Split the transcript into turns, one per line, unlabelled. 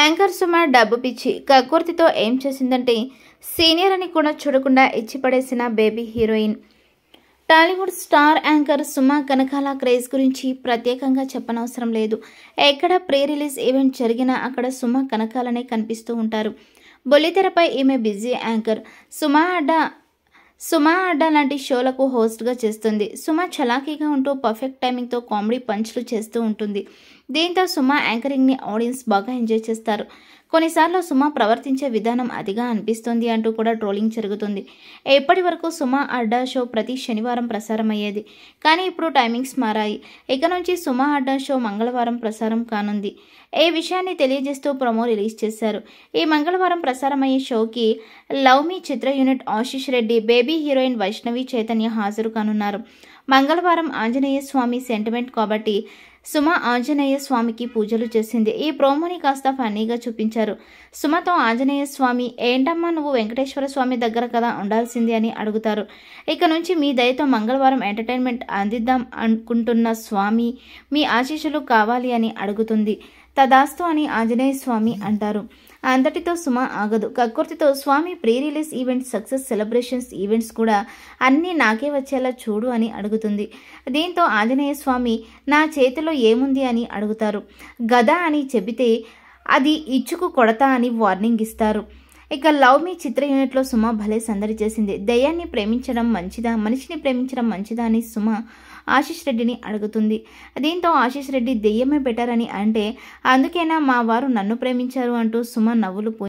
anchor Suma డబ్బు పిచ్చి కకూర్తితో ఏం చేసిందంటే సీనియర్ అని కూడా చూడకుండా ఇచ్చిపడేసిన Baby heroine Tollywood star anchor Suma Kanakala craze గురించి ప్రత్యేకంగా చెప్పనవసరం లేదు ఎక్కడ ప్రీ రిలీజ్ ఈవెంట్ జరిగినా అక్కడ సుమ కనకాలనే కనిపిస్తూ ఉంటారు బొలితెరపై ఈమె బిజీ యాంకర్ సుమ అడ్డా సుమా అడ్డా లాంటి షోలకు హోస్ట్గా చేస్తుంది సుమా చలాకీగా ఉంటూ పర్ఫెక్ట్ టైమింగ్తో కామెడీ పంచ్లు చేస్తూ ఉంటుంది దీంతో సుమా యాంకరింగ్ని ఆడియన్స్ బాగా ఎంజాయ్ చేస్తారు కొన్నిసార్లు సుమ ప్రవర్తించే విధానం అదిగా అనిపిస్తుంది అంటూ కూడా ట్రోలింగ్ జరుగుతుంది ఎప్పటి వరకు సుమ అడ్డా షో ప్రతి శనివారం ప్రసారం అయ్యేది కానీ ఇప్పుడు టైమింగ్స్ మారాయి ఇక నుంచి సుమ అడ్డా షో మంగళవారం ప్రసారం కానుంది ఏ విషయాన్ని తెలియజేస్తూ ప్రమో రిలీజ్ చేశారు ఈ మంగళవారం ప్రసారమయ్యే షోకి లవ్ మీ చిత్ర unit Ashish Reddy Baby Baby heroine Vaishnavi Chaitanya హాజరు కానున్నారు మంగళవారం ఆంజనేయ స్వామి సెంటిమెంట్ కాబట్టి సుమ ఆంజనేయ స్వామికి పూజలు చేసింది ఈ ప్రోమోని కాస్త ఫన్నీగా చూపించారు సుమతో ఆంజనేయ స్వామి ఏంటమ్మా నువ్వు వెంకటేశ్వర స్వామి దగ్గర కదా ఉండాల్సింది అని అడుగుతారు ఇక నుంచి మీ దయతో మంగళవారం ఎంటర్టైన్మెంట్ అందిద్దాం అనుకుంటున్న స్వామి మీ ఆశీస్సులు కావాలి అని అడుగుతుంది తదాస్తు అని ఆంజనేయ స్వామి అంటారు అంతటితో సుమ ఆగదు కక్కుర్తితో స్వామి pre release events success celebrations events కూడా అన్నీ నాకే వచ్చేలా చూడు అని అడుగుతుంది దీంతో ఆంజనేయ స్వామి నా చేతిలో ఏముంది అని అడుగుతారు గద అని చెబితే అది ఇచ్చుకు కొడతా అని వార్నింగ్ ఇస్తారు ఇక లవ్ మీ చిత్ర యూనిట్లో సుమ భలే సందడి చేసింది దయ్యాన్ని ప్రేమించడం మంచిదా మనిషిని ప్రేమించడం మంచిదా అని సుమ ఆశీష్ రెడ్డిని అడుగుతుంది దీంతో ఆశీష్ రెడ్డి దెయ్యమే బెటర్ అని అంటే అందుకేనా మా వారు నన్ను ప్రేమించారు అంటూ సుమ నవ్వులు